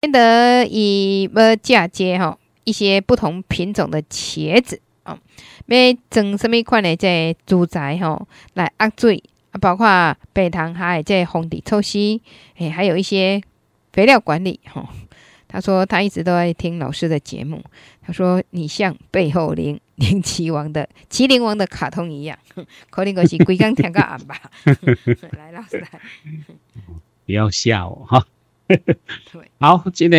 现德伊要嫁接哈一些不同品种的茄子啊，要种什么款的这住宅吼来压水啊，包括白糖，海有这防底措施，诶，还有一些肥料管理吼。他说他一直都在听老师的节目。他说你像背后灵 灵奇王的麒麟王的卡通一样，可能我是龟刚听狗暗吧。来老师，来不要吓我哈。好，即个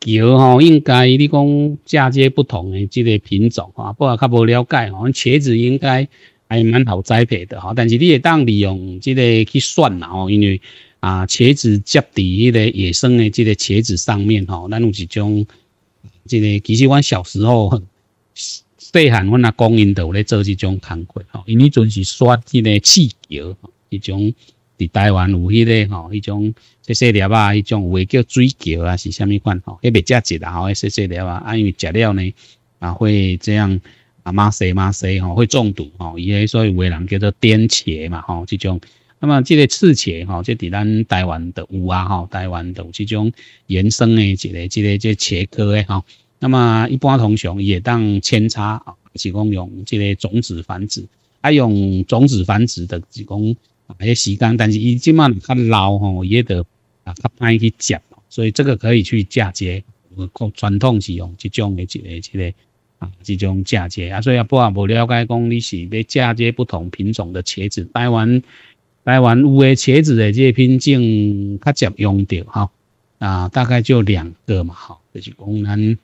桥哦，应该你讲嫁接不同的即个品种啊，不过佢冇了解哦。茄子应该还蛮好栽培的哈，但是你也当利用即个去选啦哦，因为啊茄子接住迄个野生的即个茄子上面哦，咱有一种即个，其实我小时候细汉我阿公因度咧做这种工作吼，因为准时刷这个气球一种。伫台湾有迄个吼，迄种细细粒啊，迄种话叫水球啊，是虾米款吼，迄个食食啊吼，细细粒啊，啊因为食了呢啊会这样啊嘛西嘛西吼，会中毒吼，伊诶所以为人叫做癫茄嘛吼，即种。那么即个刺茄吼，即伫咱台湾都有啊吼，台湾都有即种原生诶一个即个即茄科诶吼。那么一般通常也当扦插，是讲用即个种子繁殖，啊用种子繁殖的，是讲。啊，迄时间，但是伊即摆较老吼，伊也得啊较难去接，所以这个可以去嫁接。我传统是用这种的，一个、一个啊，这种嫁接啊。所以啊，不啊，无了解讲你是要嫁接不同品种的茄子。台湾台湾有诶茄子诶，这些品种较接用着哈啊，大概就两个嘛哈，就是讲咱。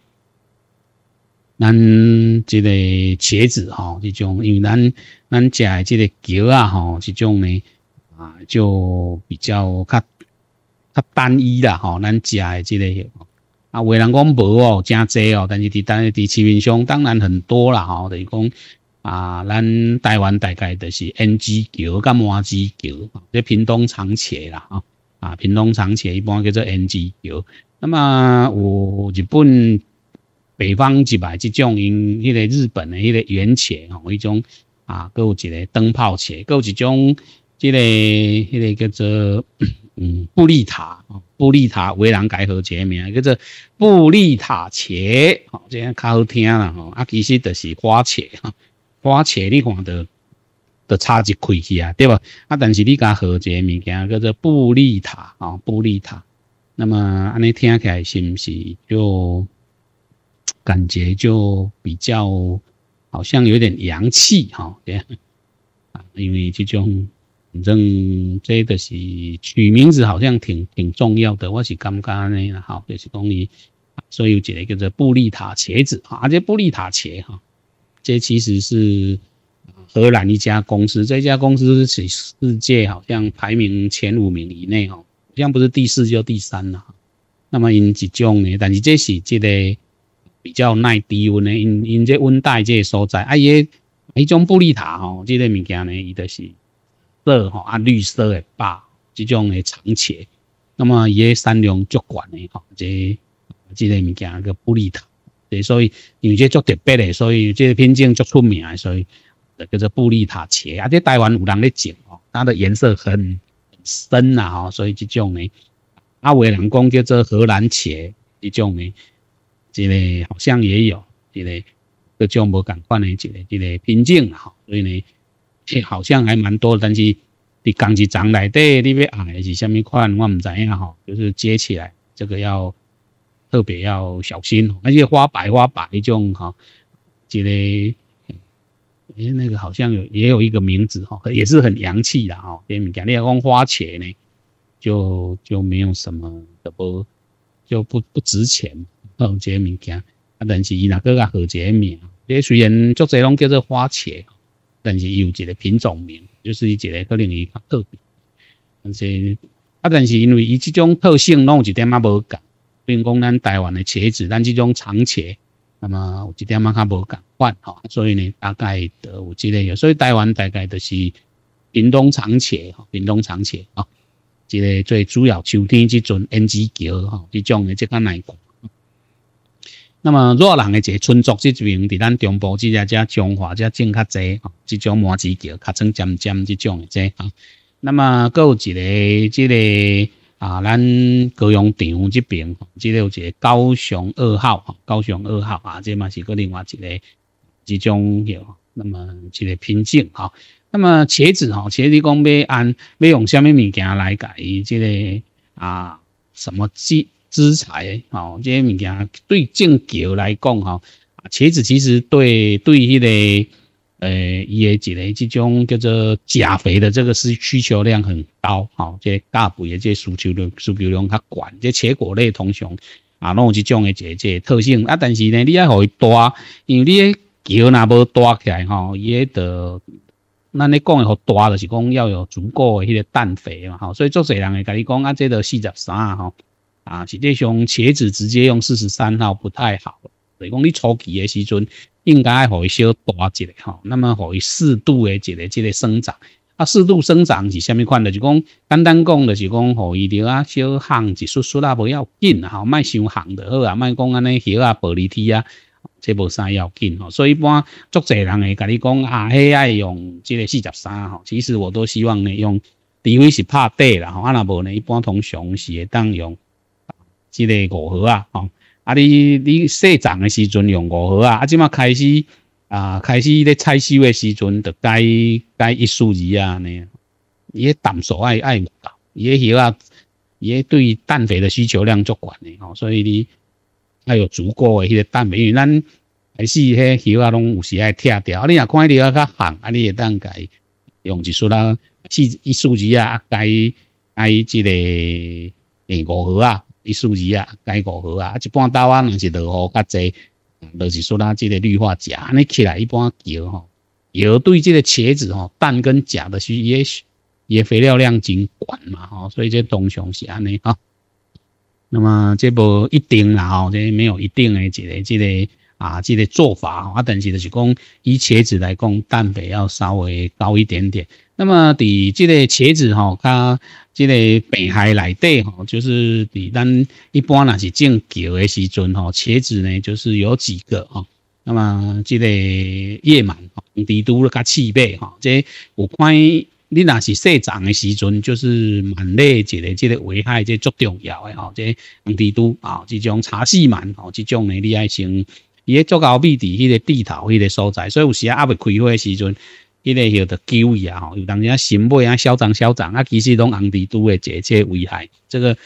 咱即个茄子吼，这种因为咱咱食的即个茄啊吼，这种呢啊就比较较较单一啦吼，咱食的即个，啊为人讲无哦，正济哦，但是伫但是伫市面上当然很多啦吼，等于讲啊，咱台湾大概就是 N G 茄、甲麻吉茄，即平东长茄啦啊啊，平东长茄一般叫做 N G 茄，那么有日本。北方一摆即种因迄个日本的迄个原茄吼，迄种啊，搁有一个灯泡茄，搁有一种即个迄个叫做 嗯布利塔布利塔人改隔一个名叫做布利塔茄，吼这样较好听啦吼。啊，其实就是花茄，花茄你看到，都差一开去啊，对吧？啊，但是你讲何解物件叫做布利塔啊，布利塔，那么安尼听起来是毋是就？感觉就比较好像有点洋气哈，对啊，因为这种反正这个是取名字好像挺挺重要的。我是刚刚呢，好就是讲伊，所以一个叫做布利塔茄子啊，这布利塔茄哈，这其实是荷兰一家公司，这家公司是世界好像排名前五名以内哦，好像不是第四就第三啦。那么因这种呢，但是这是这个。比较耐低温的，因因这温带这所在啊，伊迄种布利塔吼，这个物件呢，伊就是色吼啊绿色诶，白这种诶长茄，那么伊诶产量足悬诶吼，这这个物件叫布利塔，对，所以因为这足特别诶，所以这品种足出名诶，所以叫做布利塔茄，啊，且台湾有人咧种吼，它的颜色很深呐吼，所以这种诶，啊，有人讲叫做荷兰茄，这种诶。一个好像也有，一个个种无同款的，一个一个瓶颈哈，所以呢，好像还蛮多，但是你讲一涨来，对，你要养的是什么款，我唔知呀哈，就是接起来，这个要特别要小心。那些花白花白一种哈，一个诶那个好像有也有一个名字哦，也是很洋气的你们讲花钱呢，就就没有什么不就不不值钱。好个物件，啊，但是伊若个较好一个名？你虽然足侪拢叫做花茄，但是伊有一个品种名，就是伊一个可能伊较特别。但是啊，但是因为伊即种特性，拢有一点仔无共，比如讲咱台湾的茄子，咱即种长茄，那么有一点仔较无共款吼，所以呢，大概都有之个，所以台湾大概就是闽东长茄吼，闽东长茄啊，一个最主要秋天即阵胭脂桥吼，即种的即较耐。那么，热冷的这村庄这边，伫咱中部，即家即中华，即种较济吼，即种麻子桥、较种尖尖即种的济吼。那么，阁有一个，即个啊，咱高雄田这边，即个有一个高雄二号，高雄二号啊，即嘛是阁另外一个即种有，那么一个品种哈。那么茄子哈，茄子讲要按，要用虾米物件来解，即个啊什么剂？资材，吼，这些物件对种球来讲，吼，茄子其实对对迄个，诶，伊诶一个即种叫做钾肥的，这个需需求量很高，吼，即大部也即需求量需求量，它管即茄果类通常啊，拢有即种诶一个一个特性，啊，但是呢，你要互伊大，因为你球若无大起来，吼，伊也得，咱咧讲诶，互大就是讲要有足够诶迄个氮肥嘛，吼，所以足侪人会甲你讲，啊，即得四十三，吼。啊，实际上茄子直接用四十三号不太好。所以讲，你初期的时阵，应该互伊小大一点吼，那么可伊适度的一个这个生长。啊，适度生长是虾米款？就讲简单讲，就讲，互伊钓啊小行，即出出啊不要紧，吼，卖伤行就好啊，卖讲安尼斜啊、玻璃梯啊，即无啥要紧吼。所以一般足侪人会甲你讲啊，喜爱用即个四十三吼。其实我都希望呢用，除非是怕底啦吼，啊那无呢一般同常是会当用。即个五禾啊，吼！啊，你你细种的时阵用五禾啊，啊，即马开始啊，开始咧采收的时阵，得该该一树枝啊，你，伊淡熟爱爱唔到，伊个箬啊，伊个对氮肥的需求量足悬的吼，所以你要有足够个迄个氮肥，因为咱开始迄箬啊，拢有时爱拆掉，啊，你若看到个较红，啊，你会当该用几梳啊，四一树枝啊，该该即个诶五禾啊。一树枝啊，该五好啊，一般到啊，若是落雨较济，就是说咱这个绿化钾，安尼起来，一般叫吼，也对这个茄子吼氮跟钾的需，也许也肥料量真管嘛吼，所以这通常是安尼哈。那么这不一定啦吼，这没有一定的这个这个啊这个做法啊，但是就是讲以茄子来讲，氮肥要稍微高一点点。那么伫这个茄子哈，它即个病害来底吼，就是比咱一般若是种叫的时阵吼，茄子呢就是有几个吼，那么即个叶螨吼，红蜘蛛了较气倍吼，即有看你若是生长的时阵，就是蛮累，一个即个危害即足重要的吼，即红蜘蛛啊，即种茶丝螨吼，即种呢你还伊也足够密伫迄个地头迄个所在，所以有时啊未开花的时阵。一个许的狗啊吼，有当时啊，心歹啊，嚣张嚣张啊，其实拢红地都会坐这危害。这个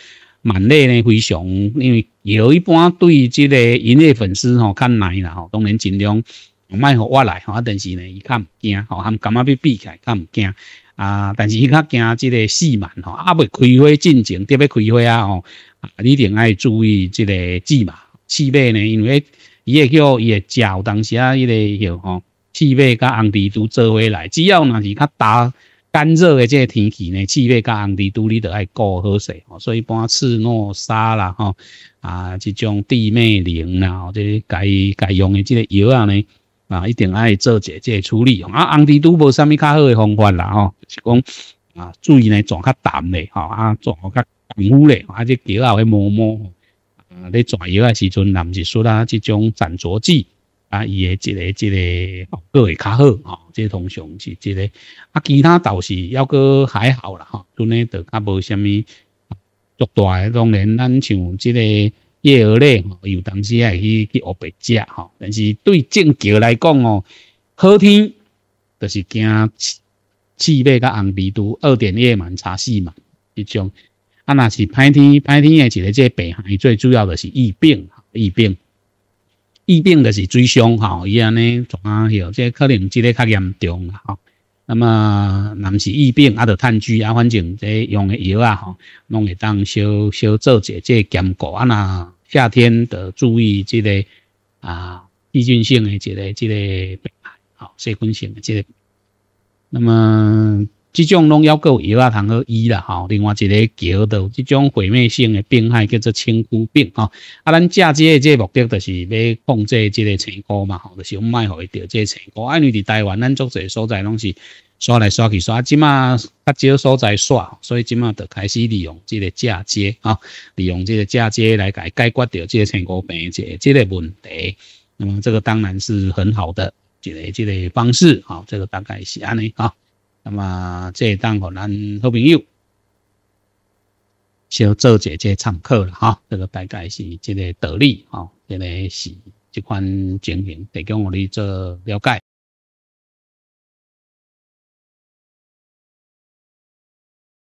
蛮累呢，非常因为有一般对于这个营业粉丝吼，较难啦吼，当然尽量卖互我来吼，啊，但是呢，伊较唔惊吼，他感觉嘛要避开？看唔惊啊？但是伊较惊这个刺满吼，啊，未开花进前特别开花啊吼，啊，你定爱注意这个刺嘛，刺尾呢，因为伊个叫伊会叫，当时啊，一个许吼。气味甲红地都做回来，只要那是较大。干热的这天气呢，气味甲红地都你得爱顾好势吼。所以般赤诺沙啦吼，啊，即种地咩灵啦，即该该用的即个药啊呢，啊，一定爱做一这处理。啊，红地都无啥物较好嘅方法啦吼，就是讲啊，注意呢转较淡嘞吼，啊，转较均匀嘞，啊，即桥后去摸摸。啊，你转药嘅时阵，咱是说啦，即种斩浊剂。啊，伊诶即个即个果会较好哈，即通常是即个啊，其他倒是要个还好啦吼，阵咧都较无虾米作大。诶。当然，咱像即个幼儿类吼，有当时会去去学白食吼，但是对整个来讲哦，好天就是惊气气马甲红鼻毒，二点夜满差四嘛一种。啊，若是歹天，歹天诶，一个即个病害最主要的是疫病，疫病。疫病就是最凶吼，伊安尼种啊，吼，即可能即个较严重吼。那么，若是疫病，啊，就探据啊，反正即用的药啊，吼，拢会当小小做些即个兼顾啊。那夏天得注意即个啊，细菌性的一个即个病害，好细菌性即个。那么。这种拢要够药啊，通去医啦吼。另外一个桥头，这种毁灭性的病害叫做青枯病吼。啊，咱嫁接的个目的就是要控制这个青枯嘛，吼，就是唔卖互伊得这青枯。因为伫台湾咱做济所在拢是刷来刷去刷，即嘛较少所在刷，所以即嘛就开始利用这个嫁接啊，利用这个嫁接来解解决掉这青枯病这这个问题。那么这个当然是很好的，这个这个方式，好，这个大概是安尼啊。那么，这当互咱好朋友，小做姐姐参考了哈，这个大概是这个道理，哈，这个是这款情形，提供我哋做了解。